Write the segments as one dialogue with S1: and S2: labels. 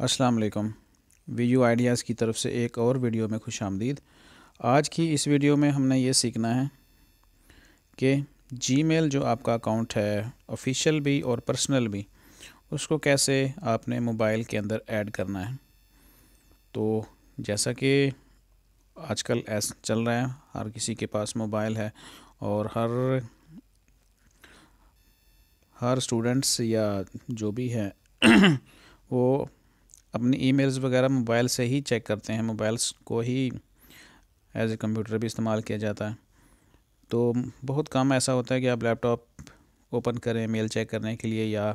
S1: अस्सलाम वालेकुम Vu ideas की तरफ से एक और वीडियो में खुश आमदीद आज की इस वीडियो में हमने ये सीखना है कि जीमेल जो आपका अकाउंट है ऑफिशियल भी और पर्सनल भी उसको कैसे आपने मोबाइल के अंदर ऐड करना है तो जैसा कि आजकल ऐसा चल रहा है हर किसी के पास मोबाइल है और हर हर स्टूडेंट्स या जो भी है वो अपने ईमेल्स वगैरह मोबाइल से ही चेक करते हैं मोबाइल्स को ही एज ए कंप्यूटर भी इस्तेमाल किया जाता है तो बहुत कम ऐसा होता है कि आप लैपटॉप ओपन करें मेल चेक करने के लिए या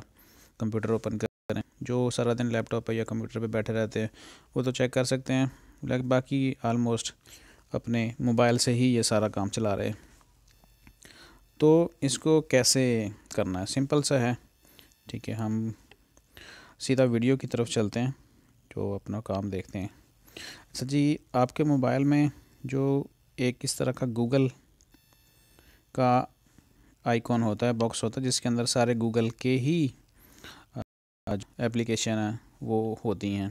S1: कंप्यूटर ओपन करें जो सारा दिन लैपटॉप पर या कंप्यूटर पर बैठे रहते हैं वो तो चेक कर सकते हैं लेकिन बाकी आलमोस्ट अपने मोबाइल से ही ये सारा काम चला रहे हैं तो इसको कैसे करना है सिंपल सा है ठीक है हम सीधा वीडियो की तरफ चलते हैं तो अपना काम देखते हैं अच्छा जी आपके मोबाइल में जो एक इस तरह का गूगल का आइकॉन होता है बॉक्स होता है जिसके अंदर सारे गूगल के ही एप्लीकेशन हैं वो होती हैं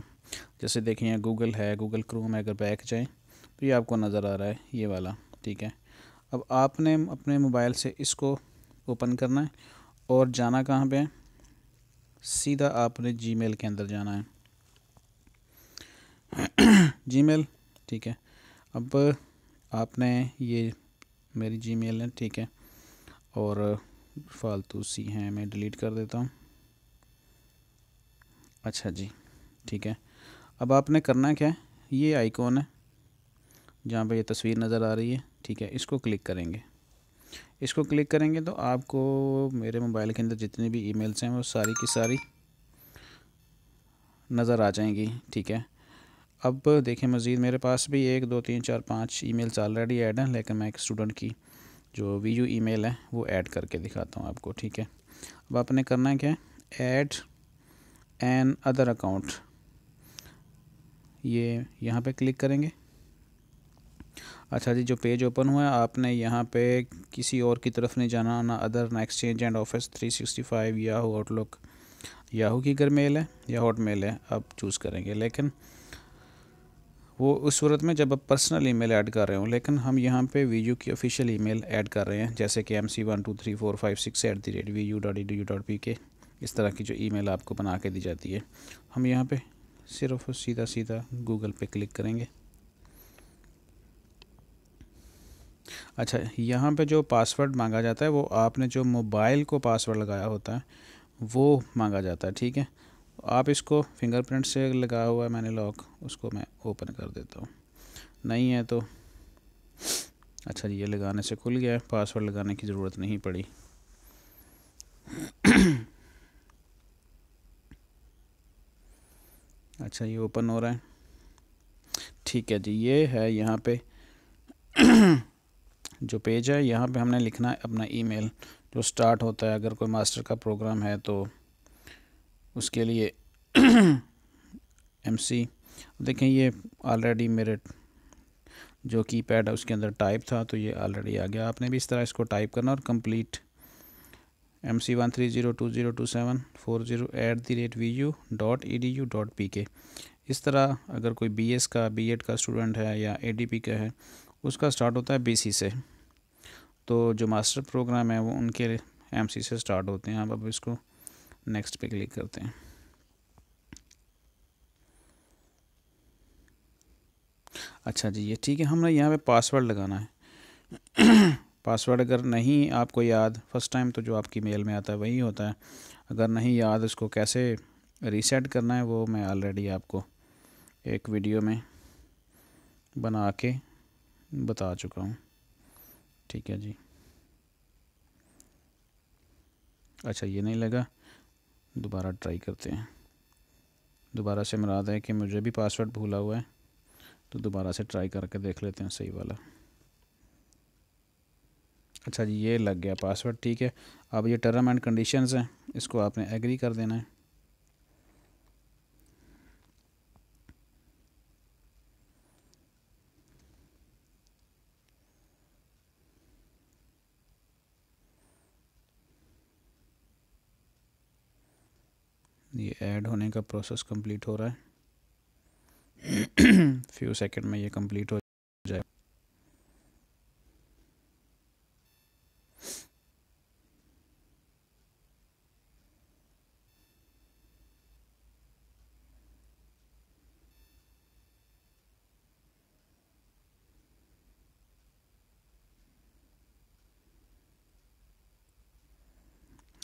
S1: जैसे देखिए गूगल है गूगल क्रोम है अगर बैक जाएँ तो ये आपको नज़र आ रहा है ये वाला ठीक है अब आपने अपने मोबाइल से इसको ओपन करना है और जाना कहाँ पे है सीधा आपने जीमेल के अंदर जाना है जी ठीक है अब आपने ये मेरी जी मेल है ठीक है और फालतू सी हैं मैं डिलीट कर देता हूँ अच्छा जी ठीक है अब आपने करना क्या है ये आइकॉन है जहाँ पे ये तस्वीर नज़र आ रही है ठीक है इसको क्लिक करेंगे इसको क्लिक करेंगे तो आपको मेरे मोबाइल के अंदर जितनी भी ईमेल्स हैं वो सारी की सारी नज़र आ जाएंगी ठीक है अब देखें मज़ीद मेरे पास भी एक दो तीन चार पाँच ई मेल्स ऑलरेडी ऐड हैं लेकिन मैं एक स्टूडेंट की जो वी यू मेल है वो ऐड करके दिखाता हूँ आपको ठीक है अब आपने करना क्या है ऐड एन अदर अकाउंट ये यहाँ पे क्लिक करेंगे अच्छा जी जो पेज ओपन हुआ है आपने यहाँ पे किसी और की तरफ नहीं जाना ना अदर ना exchange and office 365 Yahoo Outlook Yahoo की अगर मेल है या हॉट मेल है आप चूज़ करेंगे लेकिन वो उस सूरत में जब आप पर्सनल ईमेल ऐड कर रहे हो लेकिन हम यहाँ पे वी यू की ऑफिशियल ईमेल ऐड कर रहे हैं जैसे कि M C one two three four five six at the rate V U dot E D U dot P K इस तरह की जो ईमेल आपको बना के दी जाती है हम यहाँ पे सिर्फ सीधा सीधा गूगल पे क्लिक करेंगे अच्छा यहाँ पे जो पासवर्ड मांगा जाता है वो आपने जो मोबाइल को पासवर्ड लगाया होता है वो मांगा जाता है ठीक है आप इसको फिंगरप्रिंट से लगा हुआ है मैंने लॉक उसको मैं ओपन कर देता हूँ नहीं है तो अच्छा जी ये लगाने से खुल गया है पासवर्ड लगाने की ज़रूरत नहीं पड़ी अच्छा ये ओपन हो रहा है ठीक है जी ये है यहाँ पे जो पेज है यहाँ पे हमने लिखना है अपना ईमेल जो स्टार्ट होता है अगर कोई मास्टर का प्रोग्राम है तो उसके लिए एम सी देखें ये ऑलरेडी मेरे जो की पैड है उसके अंदर टाइप था तो ये ऑलरेडी आ गया आपने भी इस तरह इसको टाइप करना और complete M C one three zero two zero two seven four zero at the rate V U dot E D U dot P K इस तरह अगर कोई बी एस का बी एड का स्टूडेंट है या ए डी पी का है उसका स्टार्ट होता है बी सी से तो जो मास्टर प्रोग्राम है वो उनके एम सी से स्टार्ट होते हैं आप अब इसको नेक्स्ट पे क्लिक करते हैं अच्छा जी ये ठीक है हमने यहाँ पे पासवर्ड लगाना है पासवर्ड अगर नहीं आपको याद फर्स्ट टाइम तो जो आपकी मेल में आता है वही होता है अगर नहीं याद उसको कैसे रीसेट करना है वो मैं ऑलरेडी आपको एक वीडियो में बना के बता चुका हूँ ठीक है जी अच्छा ये नहीं लगा दोबारा ट्राई करते हैं दोबारा से मुराद है कि मुझे भी पासवर्ड भूला हुआ है तो दोबारा से ट्राई करके देख लेते हैं सही वाला अच्छा जी ये लग गया पासवर्ड ठीक है अब ये टर्म एंड कंडीशंस हैं इसको आपने एग्री कर देना है ये ऐड होने का प्रोसेस कंप्लीट हो रहा है फ्यू सेकंड में ये कंप्लीट हो जाए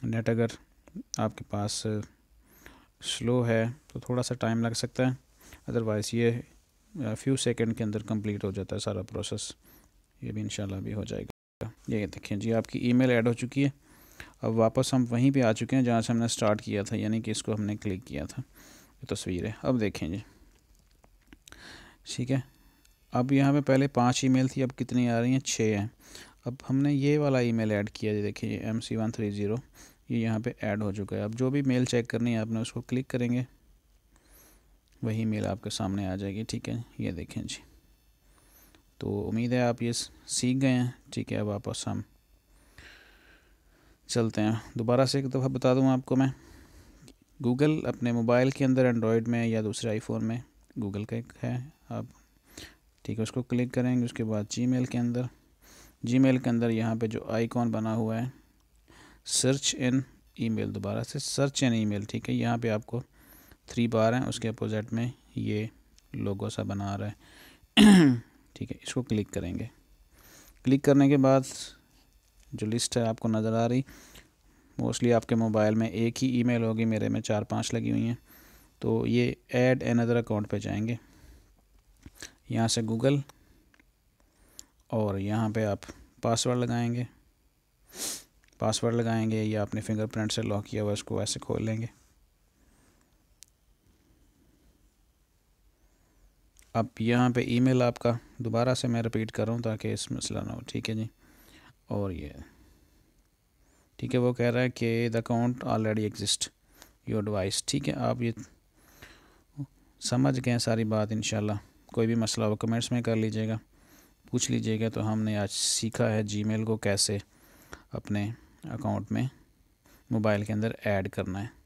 S1: नेट अगर आपके पास स्लो है तो थोड़ा सा टाइम लग सकता है अदरवाइज़ ये फ्यू सेकंड के अंदर कंप्लीट हो जाता है सारा प्रोसेस ये भी इंशाल्लाह भी हो जाएगा ये देखिए जी आपकी ईमेल ऐड हो चुकी है अब वापस हम वहीं पे आ चुके हैं जहाँ से हमने स्टार्ट किया था यानी कि इसको हमने क्लिक किया था ये तस्वीर है अब देखें जी ठीक है अब यहाँ पे पहले पाँच ईमेल थी अब कितनी आ रही हैं छः हैं अब हमने ये वाला ईमेल ऐड किया जी देखिए M C one three zero ये यहाँ पे ऐड हो चुका है अब जो भी मेल चेक करनी है आपने उसको क्लिक करेंगे वही मेल आपके सामने आ जाएगी ठीक है ये देखें जी तो उम्मीद है आप ये सीख गए हैं ठीक है अब वापस हम चलते हैं दोबारा से एक दफ़ा बता दूँ आपको मैं गूगल अपने मोबाइल के अंदर एंड्रॉयड में या दूसरे आईफोन में गूगल का एक है आप ठीक है उसको क्लिक करेंगे उसके बाद जी के अंदर जी के अंदर यहाँ पर जो आईकॉन बना हुआ है सर्च इन ईमेल दोबारा से सर्च एन ईमेल ठीक है यहाँ पे आपको थ्री बार हैं उसके अपोजिट में ये लोगो सा बना रहा है ठीक है इसको क्लिक करेंगे क्लिक करने के बाद जो लिस्ट है आपको नज़र आ रही मोस्टली आपके मोबाइल में एक ही ईमेल होगी मेरे में चार पांच लगी हुई हैं तो ये ऐड एन अदर अकाउंट पे जाएंगे यहाँ से गूगल और यहाँ पे आप पासवर्ड लगाएंगे पासवर्ड लगाएंगे या अपने फिंगरप्रिंट से लॉक किया हुआ उसको ऐसे खोल लेंगे अब यहाँ पे ईमेल आपका दोबारा से मैं रिपीट कर रहा हूँ ताकि इस मसला ना हो ठीक है जी और ये ठीक है वो कह रहा है कि the account already exist your device ठीक है आप ये समझ गए सारी बात इन कोई भी मसला हो कमेंट्स में कर लीजिएगा पूछ लीजिएगा तो हमने आज सीखा है जीमेल को कैसे अपने अकाउंट में मोबाइल के अंदर ऐड करना है